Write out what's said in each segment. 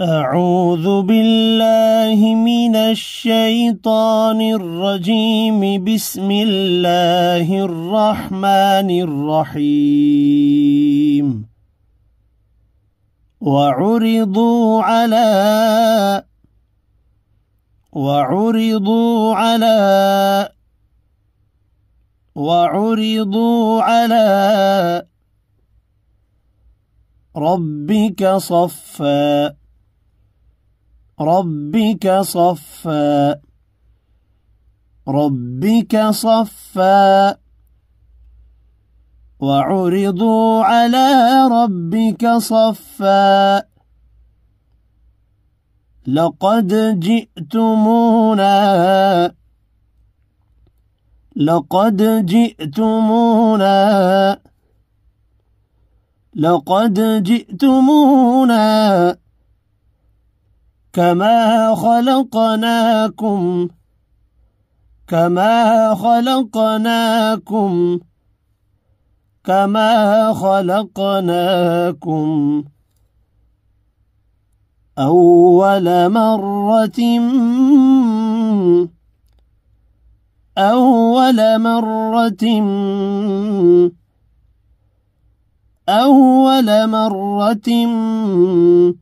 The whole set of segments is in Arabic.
أعوذ بالله من الشيطان الرجيم بسم الله الرحمن الرحيم وعرضوا على وعرضوا على وعرضوا على ربك صفاً ربك صفا ربك صفا وعرضوا على ربك صفا لقد جئتمونا لقد جئتمونا لقد جئتمونا كما خلقناكم كما خلقناكم كما خلقناكم أول مرة أول مرة أول مرة أول مرة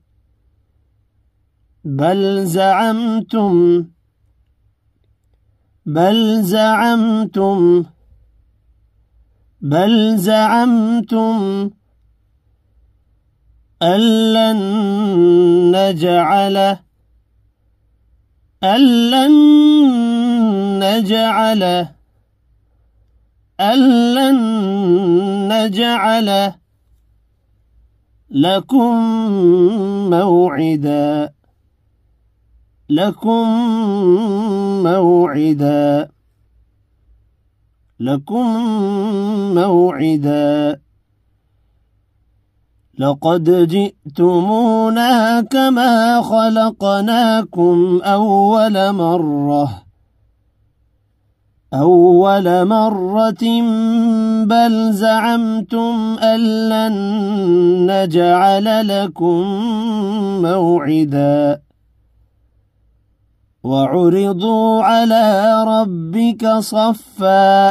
بل زعمتم بل زعمتم بل زعمتم ألن نجعل ألن نجعل ألن نجعل لكم موعداً لكم موعدا لكم موعدا لقد جئتمونا كما خلقناكم أول مرة أول مرة بل زعمتم أن لن نجعل لكم موعداً وعرضوا على ربك صفا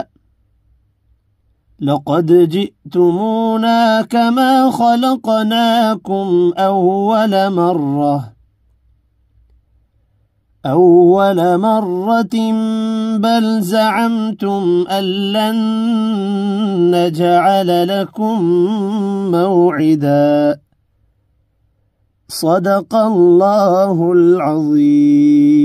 لقد جئتمونا كما خلقناكم أول مرة أول مرة بل زعمتم أن لن نجعل لكم موعدا صدق الله العظيم